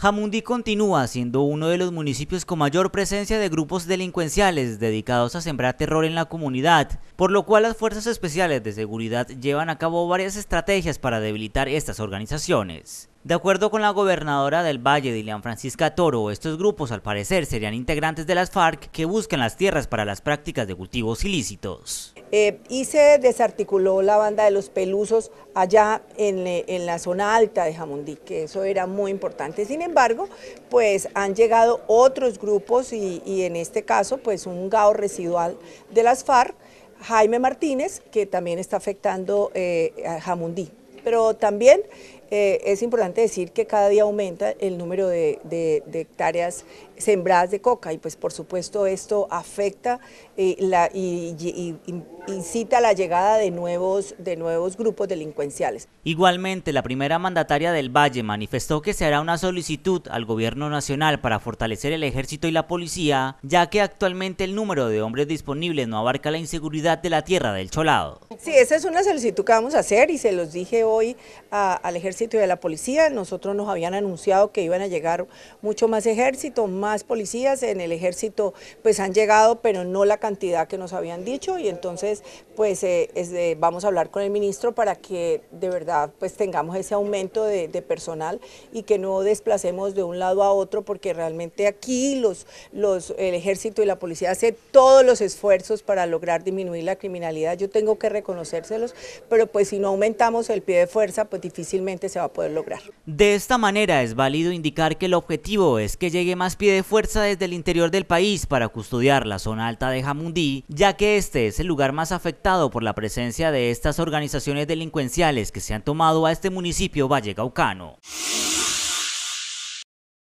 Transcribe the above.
Jamundí continúa siendo uno de los municipios con mayor presencia de grupos delincuenciales dedicados a sembrar terror en la comunidad, por lo cual las fuerzas especiales de seguridad llevan a cabo varias estrategias para debilitar estas organizaciones. De acuerdo con la gobernadora del Valle, Dilian Francisca Toro, estos grupos al parecer serían integrantes de las FARC que buscan las tierras para las prácticas de cultivos ilícitos. Eh, y se desarticuló la banda de los pelusos allá en, la zona alta de Jamundí, que eso era muy importante. Sin embargo, pues han llegado otros grupos y, en este caso, pues un gao residual de las FARC, Jaime Martínez, que también está afectando eh, a Jamundí. Pero también eh, es importante decir que cada día aumenta el número de, de hectáreas sembradas de coca y pues por supuesto esto afecta e y, incita a la llegada de nuevos, de nuevos grupos delincuenciales. Igualmente, la primera mandataria del Valle manifestó que se hará una solicitud al gobierno nacional para fortalecer el ejército y la policía, ya que actualmente el número de hombres disponibles no abarca la inseguridad de la tierra del Cholado. Sí, esa es una solicitud que vamos a hacer y se los dije hoy al ejército y a la policía. Nosotros nos habían anunciado que iban a llegar mucho más ejército, más policías, en el ejército pues han llegado, pero no la cantidad que nos habían dicho y entonces pues eh, vamos a hablar con el ministro para que de verdad pues tengamos ese aumento de, personal y que no desplacemos de un lado a otro porque realmente aquí los, los, el ejército y la policía hace todos los esfuerzos para lograr disminuir la criminalidad, yo tengo que reconocérselos, pero pues si no aumentamos el pie de fuerza pues difícilmente se va a poder lograr. De esta manera es válido indicar que el objetivo es que llegue más pie de fuerza desde el interior del país para custodiar la zona alta de Jamundí, ya que este es el lugar más afectado por la presencia de estas organizaciones delincuenciales que se han tomado a este municipio vallecaucano.